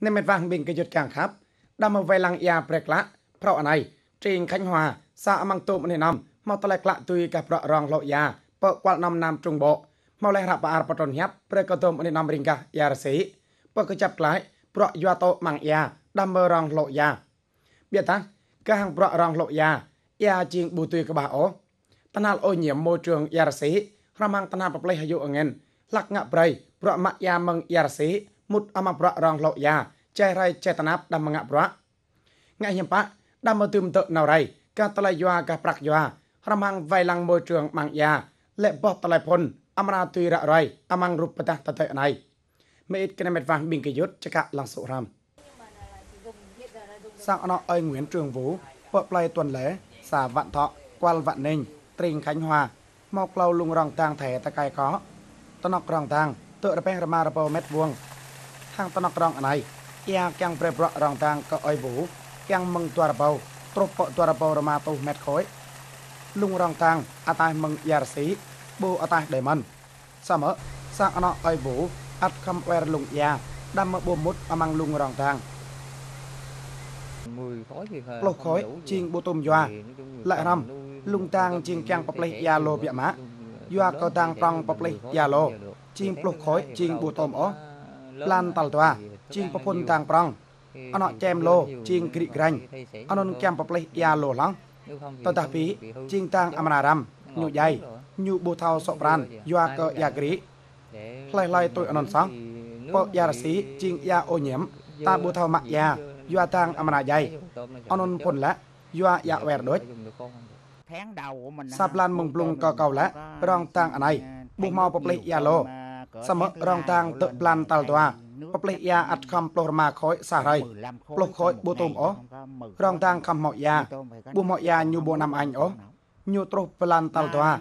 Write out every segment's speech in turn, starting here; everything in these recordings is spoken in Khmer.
nên mệt vàng bình cái giật chàng khắp đam mơ về lăng ia prek lạ pro ở này trình khánh hòa xã mang tôm này nằm mau tơ lẹt lạ tuy cả pro rong lộ ya pợ quạt năm nam trung bộ mau lẹ rạp bà patron nháp prek tôm này nằm ringka ya sĩ pợ cứ chập lại pro yua tô mang ya đam mơ rong lộ ya biết tăng cái hàng pro rong lộ ya ya chiên bù tuy cái bà ố tân hal ô nhiễm môi trường ya sĩ ram hàng tân hal bập lấy hay dụ ở ngân lạc ngạ prey pro mạ ya mừng ya sĩ มุดอมพระรองเหล่ายาใจไรใจตนับดำมังพระ่ายมปะดำมาตึมเตอนาไรกาตะลายยวากาปรักยวาระมังไวลังโมเจืองมังยาและบอตะลายพลอมราตุยระไรอมังรูปตัตะเตะในเมอิดกันเม็ดฟังบิงกยุทธจะกะลังสุรามสังอนอเอยเหมือนจืงวูเปิดปลายตุนเหลสาวันทอากวาลวันนิงตริงขันหัวมอกเราลุงรองตางแถตะไกาย้อตนอกรองตางเตอะระเปงระมาระเปเม็ดวงហាងតណក្រងអណៃយ៉ាងកាំងប្រេប្រក់រងតាងកអុយវូកាំងមឹងទរបោប្រពកទរបោរមាតុមេតខ້ອຍលុងរងតាងអតាមឹងយ៉ារស៊ីបូអតាដេម៉ុនសមអសាអណអុយវូអាត់ខំវែរលុងយ៉ាដាំមកបូមុតអម៉ាំងលុងរងតាងផ្លុះខ້ອຍជីងបូតុមយ៉ាលាក់រំលុងតាងជីងកាំងប៉ប្លេះយ៉ាឡូពាក់ម៉ាយ៉ាកោតាងប្រងប៉ប្លេះយ៉ាឡូជីងផ្លុះខ້ອຍជីងបូតុមអោឡានតលតវ៉ាជាងប្រពន្ធតាងប្រងអណោចែមឡូជាងគ្រិក្រាញ់អនុនចាំប្រផ្លេះយ៉ាឡូឡងតតាពីជាងតាងអមនារាមញូយ៉ៃញូបូថោសុប្រានយួកយ៉ាគ្រីផ្លេះឡៃទុយអនុនសងពកយ៉ារស៊ីជាងយ៉ាអូញៀមតាបូថោម៉ាក់យ៉ាយួតាងអមនាយ៉ៃអនុនពុនឡាយួយ៉ាវែរដូចសាប់ឡានមងភ្លុងកកោឡារងតាងអណៃបុះមកប្រផ្លេះយ៉ាឡូសមរងតាងទឹកប្លាន់តលតវ៉ាប្រប្លេយ៉ាអត់ខំផ្លោះរម៉ាខ້ອຍសះរៃផ្លោះខ້ອຍបូតុមអោរងតាងខំមកយ៉ាប៊ូមកយ៉ាញូបូណាំអញអោញូត្រុសប្លាន់តលតវ៉ា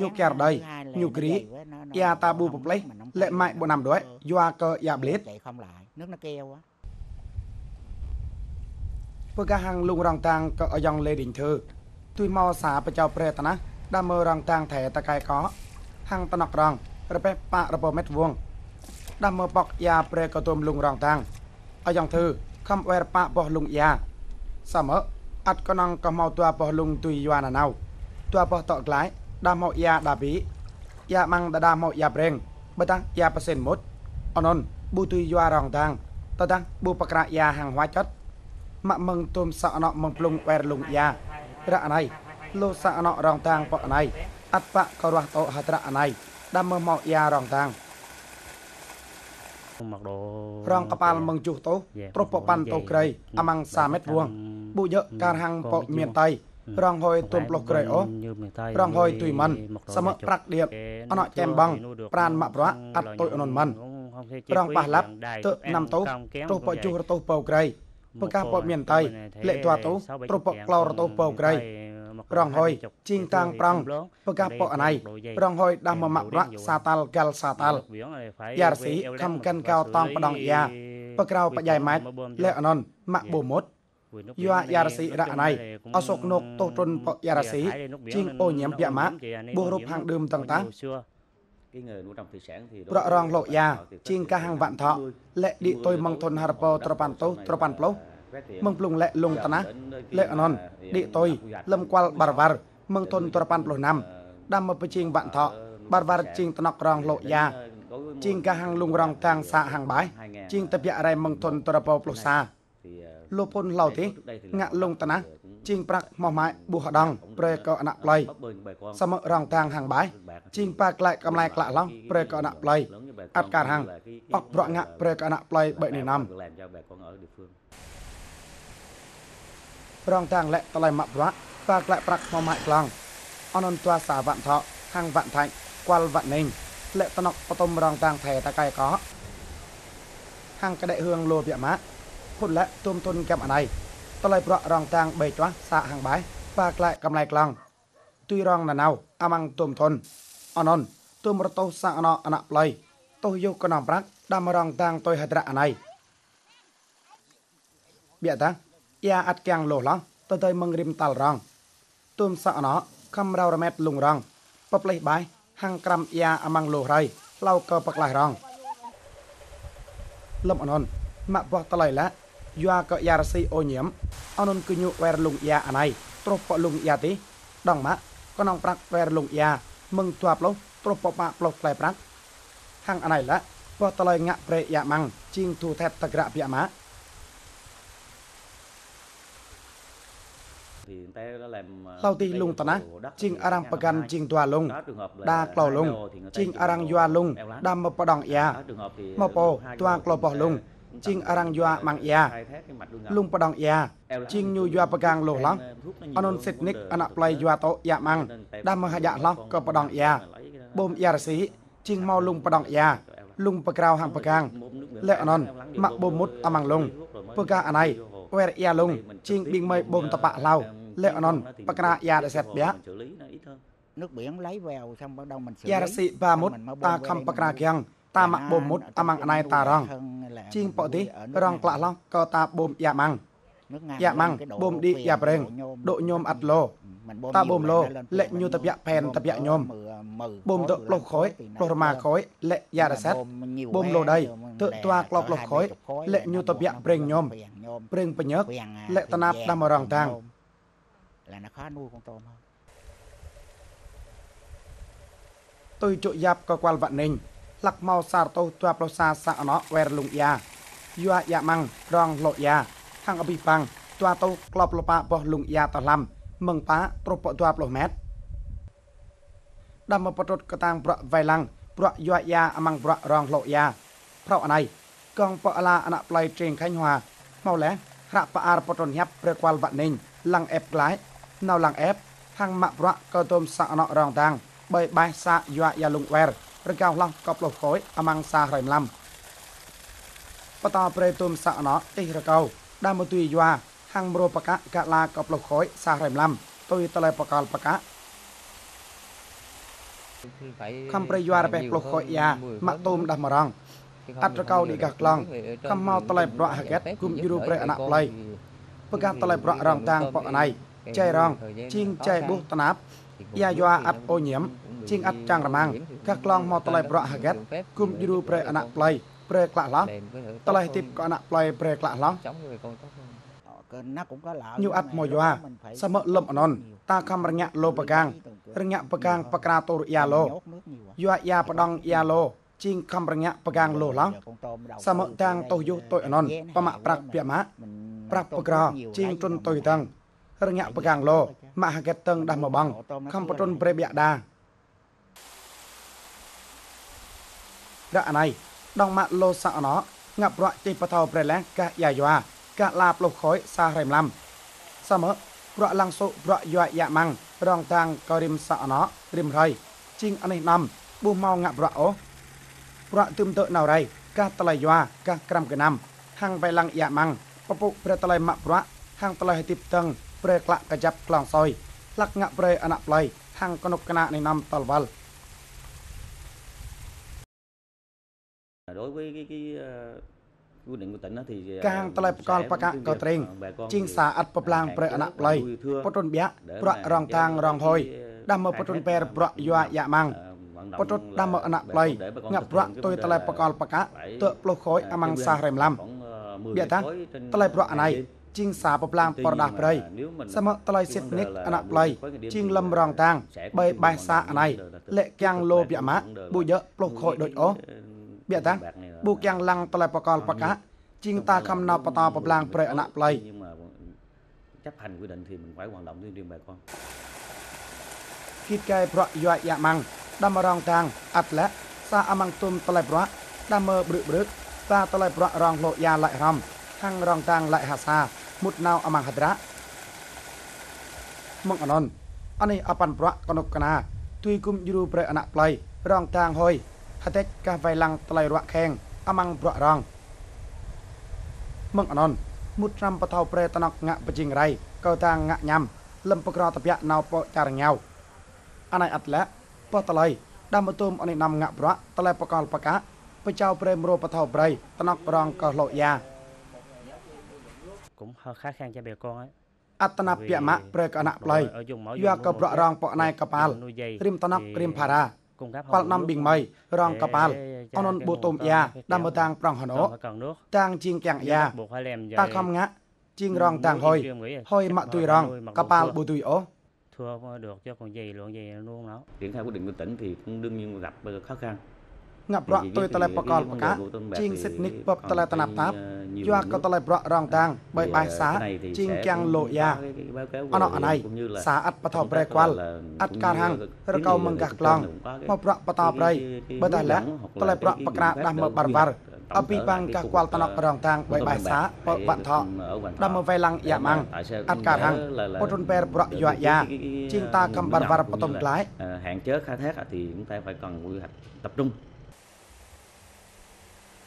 ញូកែរដៃញូគ្រីយ៉ាតាប៊ូប្រប្លេលេម៉ៃបូណាំด้วยយូអាកយ៉ាប្លេតពើកាហាងលុងរងតាងក៏អយ៉ងលេឌីងធ្វើទួយមកសាបចៅប្រេតណាដើមរងតាងថែតកែកោហាងតណករងរប៉េះប៉រប៉មេតវងដាំមើបកយ៉ាប្រេកតុមលុងរងតាំងអយ៉ាងធ្វើខំវែរប៉បោះលុងយ៉ាសមអអត់កណងកមោតួបោះលុងទុយយួនណៅតួបោះតក្លាយ ដាំមកយ៉ាដាពីយ៉ាម៉ាំងដាដាមកយ៉ាប្រេងបើតាយ៉ាប៉សិនមុតអននប៊ូទុយយួរងតាំងតតាប៊ូបក្រាយ៉ាហាងវ៉ាចត់ម៉ាក់មឹងទុំសក់ណក់មឹងភ្លុងវែរលុងយ៉ារ៉ណៃលោសក់ណក់រងតាំងបកណៃអត់បកក៏រស់តោហត្រណៃដាក់មើលមកយ៉ារងតាំងមកដោរងកប៉ាល់មឹងជុះតោប្រពប៉ាន់តោក្រៃអាម៉ាំងសាមេតវងបុយការហាំងប៉ោមានតៃរងហើយទុំផ្លុះក្រៃអូរងហើយទុយមិនសមប្រាក់ដៀបអណចែមបងប្រានមកប្រអត់ទុយអនុនមិនរងប៉ះឡាប់ទៅណាំតោទោះប៉ជុះរតោប៉ោក្រៃបកាប៉ោមានតៃលេតតោទោះប្រពក្លោរតោប៉ោក្រៃប្រងហុយជីងតាងប្រងបកាបកអណៃប្រងហុយដាស់មមប្រសាតាល់កលសាតាល់យ៉ារស៊ីខំកិនកោតងបដងយ៉ាបក្រៅបយ៉ៃម៉ែតលេអណនម៉ាក់បូមុតយោយ៉ារស៊ីរ៉ាណៃអសុកនុកតោរុនបយ៉ារស៊ីជីងអូញៀមពាក់ម៉ាក់បុរូបហាងដើមតងតាប្ររងលោកយ៉ាជីងកាហាងវ៉ាន់ថោលេឌីតុយម៉ងធុនហារពោត្រប៉ាន់តោត្រប៉ាន់ផ្លោមឹងភ្លុងលែកលងតណាលែកអណនឌីតុយលឹមគាល់បារវ៉ាល់មឹងទុនត្រប៉ាន់ផ្លោះណាំដាំមកបជាងវ៉ាក់ថោបារវ៉ាល់ជាងតណក់រងលោកយ៉ាជាងកាហាំងលងរងកាងសាហាំងបាយជាងតភៈរ៉ៃមឹងទុនត្រពោផ្លោះសាលោកពុនឡៅទេងាក់លងតណាជាងប្រាក់មកម៉ែបុះដងប្រែក៏អដាក់ប្លៃសមរងតាងហាងបាយជាងប៉ាក្លែកកំឡែក្លាក់ឡងប្រែក៏អដាក់ប្លៃអត់ការហាងអត់ប្រក់ងាក់ប្រែក៏អដាក់ប្លៃបីនេះណាំរងតាំងលៈតឡៃម៉ាក់ប្រាក់បាក់លៈប្រាក់មកម៉ាក់ក្លង អនន្តវាសាវ៉ាន់ថោខាងវ៉ាន់ថាច់គលវ៉ាណេងលក្ខណៈបតំរងតាំងថែតកែកោហាងកដិហឿងលោភៈម៉ាក់ភុលៈទុំទុនកាប់អណៃតឡៃប្រក់រងតាំងបេចាស់សាហាងបាយបាក់លៈកំឡៃក្លងទុយរងណណៅអមងទុំធនអននទុំរតោសាអណអណប្លៃទុយុកណំប្រាក់ដាំរងតាំងទុយហត្រៈអណៃបៀតាជាអត់កាំងលោឡងទៅទៅមងរិមតលរង ទុំសក់ណោខំរៅរមែតលងរងបបលេះបាយហាំងក្រាំយ៉ាអម៉ងលោហើយឡៅកបក្លះរងលំអនុនម៉ាក់បោះតឡៃឡាយួរកយ៉ារស៊ីអូញៀមអនុនគឺញូវែរលងយ៉ាអណៃត្រុបបលងយ៉ាទីដងម៉ាក់ក៏នងប្រាក់វែរលងយ៉ាមឹងទួបលោត្រុបបបាក់ប្លុកផ្លែប្រាក់ហាំងអណៃឡាបោះតឡៃងាក់ប្រេយ៉ាម៉ាំងជីងទូថេតតក្រៈពីអាម៉ាក់ Tàu tì lùng tà nát, chinh arang pagan chinh tòa lùng, đa cầu lùng, chinh arang yoa lùng, đa mập bà đồng ya, mập bồ, tòa cầu bò lùng, chinh arang yoa mang ya, lùng bà đồng ya, chinh nhu yoa pagan lùng lắm, anon xịt nick anak play yoa tổ ya mang, đa mơ hạ dạ lắm, cơ bà đồng ya, bôm ya rà sĩ, chinh mau lùng bà đồng ya, lùng bà cao hàng bà càng, lệ anon, mặc bôm mút amang lùng, bà ca anay, wer ya lung, chinh binh mây bôm tập bạ lao, lệ non pakra ya đã sẹp bé nước biển lấy vào xong bắt đầu mình xử lý. Yarasi 31 ta khăm pakra kiang ta mặc bồm mút ta mang này ta rong chiên bộ tí rong lạ long co ta bồm ya mang ya mang bồm đi ya breng độ nhôm ạt lô ta bồm lô lệ nhu tập ya pen tập ya nhôm bồm tự lộc khói lộc mà khói lệ ya đã xét bồm lô đây tự toa lộc lộc khói lệ nhu tập ya breng nhôm breng bình nhớ lệ ta nạp đam rong tang และนะคะนูของตอมาตุยจุยับก็ควาลวันหนึ่งหลักเมาสาตตัวปราสาสะนอเวรลุงยายัวยามังรองโลยาทางอภิฟังตัวตุกลอบลปะบอลุงยาตะลำเมืองป้าตรปตัวปลอกแมทดำมาปรดกตางปรไวลังปรยัวยาอมังปรรองโลยา เพราะอะไรกองปะลาอนาปลายเจงขยหัวเมาแล้วพระปะอารปตนยับเปรควาลวันหนึ่งลังแอบไกลនៅឡាងអេបហាងម៉ាក់ប្រាក់ក៏ទុំសាក់ណក់រងតាំងបីបេះសាក់យ៉ាយ៉ាលុងវែររកោឡោះក៏ប្លុកខ້ອຍអាម៉ាំងសាហើយម្លាំបតាប្រេទុំសាក់ណក់អ៊ីរកោដាមទុយយ៉ាហាងមរោបកៈកាឡាក៏ប្លុកខ້ອຍសាហើយម្លាំទុយតឡៃបកលបកៈខំប្រយោជន៍របេះប្លុកខ້ອຍយ៉ាម៉ាក់ទុំដាស់មរងអត្រកោឌីកាក្លងកំមកតឡៃប្រក់ហាកេតគុំយូរប្រេអណាក់ផ្លៃប្រកាសតឡៃប្រក់រងតាងបកណៃ chai rong chiên chai bút tân áp ia doa ắt ô nhiễm chiên ắt trang rà mang các long mò tলাই ប្រហាកេតគុំយូរប្រេអណាក់ផ្លៃប្រេក្លាក់ឡោះតឡៃទីបក៏អណាក់ផ្លៃប្រេក្លាក់ឡោះញូអត់មកយោសមលំអណនតាខំរញាក់លោបកាំងរញាក់បកាំងបក្រាតូរយ៉ាលោយោយ៉ាបដងយ៉ាលោជីងខំរងាក់បកាំងលោឡងសមតាំងតោយុទុយអណនបមាក់ប្រាក់ពាក់ម៉ាក់ប្រាក់បក្រជីងទុនទុយតាំងរងប្រកាំងឡូម៉ាហាកេតតឹងដាស់មកបងខំបតុនប្រេបយ៉ាដារអណៃដងម៉ាក់លោសាអណោងាប់រក់ចេញបថោប្រេឡាកាយ៉ាយ៉ាកាឡាប្លុបខ້ອຍសាររៃមឡាំសមឺប្រក់ឡាំងសុប្រក់យ៉ាយ៉ាម៉ាំងរងតាំងក៏រិមសាអណោរិមរៃជីងអនេះណាំប៊ូម៉ោងាប់រក់អូប្រក់ទឹមតើណៅរៃកាតឡៃយ៉ាកាក្រាំកណាំហាងវៃឡាំងយ៉ាម៉ាំងពពុប្រតឡៃម៉ាក់ប្រក់ហាងតឡៃហិតិបតឹងប្រែក្លាក់កយ៉ាប់ក្លងសយក្លាក់ងាក់ប្រែអណប្លៃហាំងកនុកកណានៃនាំតលវល đối với cái cái quy định của tỉnh thì càng tலை ផ្កលបកកត្រេងជីងសាអត់ប្រឡាងប្រអណប្លៃពតុនបៀប្ររងតាងរងហយដាំមកពតុនពេរប្រយោយ៉ាម៉ាំងពតុនដាំមកអណប្លៃងាក់ប្រទុយតលែបកលបកទើប្លុសខ້ອຍអម៉ាំងសាសរែមឡាំបៀតាតលែប្រអណៃជាងសាប្រឡាងប្រដាស់ប្រៃសមតឡៃសិទ្ធនិកអណប្លៃជាងលំរងតាំងបីបៃសាអណៃលកៀងលោបយមៈបុយប្លុខខ້ອຍដូចអូបៀតាបុកៀងឡាំងតឡៃបកលបកៈជាងតាខំណបតប្រឡាងប្រៃអណប្លៃ chấp hành quy định thì mình phải hoạt động tuyên truyền bà con គិតកែប្រយោជន៍យ៉ាម៉ាំងដាំរងតាំងអត់លាក់សាអម៉ាំងទុំតឡៃប្រដាំមើព្រឹកព្រឹកសាតឡៃប្ររងលោកយ៉ាឡៃរំខាងរងតាំងឡៃហាសាមុតណៅអមង្ហត្រៈមកអណនអនេះអបានប្រៈកណុកកណាទុយគុំយូរប្រអណក្លៃរងតាងហុយហតេចកាវៃឡាំងក្លៃរក់ខេងអមង្ប្រក់រងមកអណនមុតរាំបថោប្រេតណកងាក់បជាងរៃកោតាងងាក់ញ៉ាំ លំបក្រតពៈណៅពចារញៅអណៃអត្លៈបតឡៃដើមមតុមអនិណាំងាក់ប្រក់តឡៃបកលបកាបចៅប្រេមរោបថោប្រៃតណករងកោលោយ៉ា cũng hơi khá khăn cho bè con ấy អត្តនពមៈប្រកណប្លៃយកប្ររងបកណៃកប៉ាល់រិមតណករិមផារាប៉ាល់ណាំប៊ីងម៉ៃរងកប៉ាល់អននបូតុមយ៉ាដាំបតាងប្រងហណូតាងជាងកាំងយ៉ាតាខំងាជាងរងតាងហុយហុយម៉ាក់ទុយរងកប៉ាល់បូទុយអូ thua được cho còn gì luôn gì luôn đó triển khai quyết định của tỉnh thì cũng đương nhiên gặp khó khăn ងាប់រក់ទុយតលែបកលបកាជីងសិតនិកពបតលែតណាប់តាប់យកក៏តលែប្រក់រងតាំងបីបាយសាជីងកាំងលោយ៉ាអណអណៃសាអត់បថប្រែខ្វល់អត់ការហាំងរកោមង្កះក្លងមកប្រក់បតប្រៃបើតលែតលែប្រក់បក្រាដាស់មើបារវ៉ារអពីបាំងកះគួលតណក់ប្រងតាំងបីបាយសាពបវត្ថដល់មកវេឡាំងយ៉ាម៉ាំងអត់ការហាំងពតុនពេរប្រក់យ៉ាយ៉ាជីងតាកំបារវ៉ារបតុមក្លាយហាងជើខាថាទីតែហើយកង់មួយហាត់ tập trung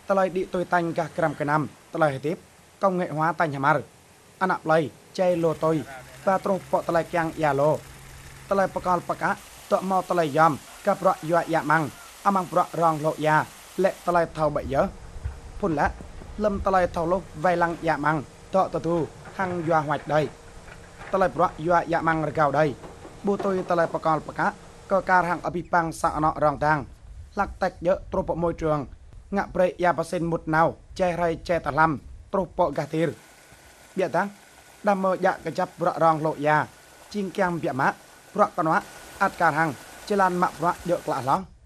តឡៃឌីទុយតាញ់កះក្រាំកណាំតឡៃហេទីបកងហេហွာតាញ់ហាម៉ារអណាប់ឡៃចៃលូតុយបាត្រុសបកតឡៃកាំងយ៉ាឡូតឡៃបកល បកៈតមកតឡៃយ៉ាំកាប្រយយ៉ាម៉ាំងអាម៉ាំងប្ររងលោកយ៉ាលេតឡៃថៅបយើពុនឡាលឹមតឡៃថៅលោកវៃឡាំងយ៉ាម៉ាំងតតទូហាំងយ៉ាហွာច់ដៃតឡៃប្រយយ៉ាម៉ាំងរកៅដៃប៊ូតុយតឡៃបកលបកៈក៏ការហាំងអភិបាំងសាអណរងតាំងឡាក់តាច់យើត្រុបមួយជឿង ngạ prey ya pasen một nào che rai che tà lâm pro po gà thir bịa tăng đam mơ dạ cái chắp rọ rong lộ ya chinh keng bịa mã rọ con hóa ạt cả hàng chê lan mạ rọ dựa lạ lóng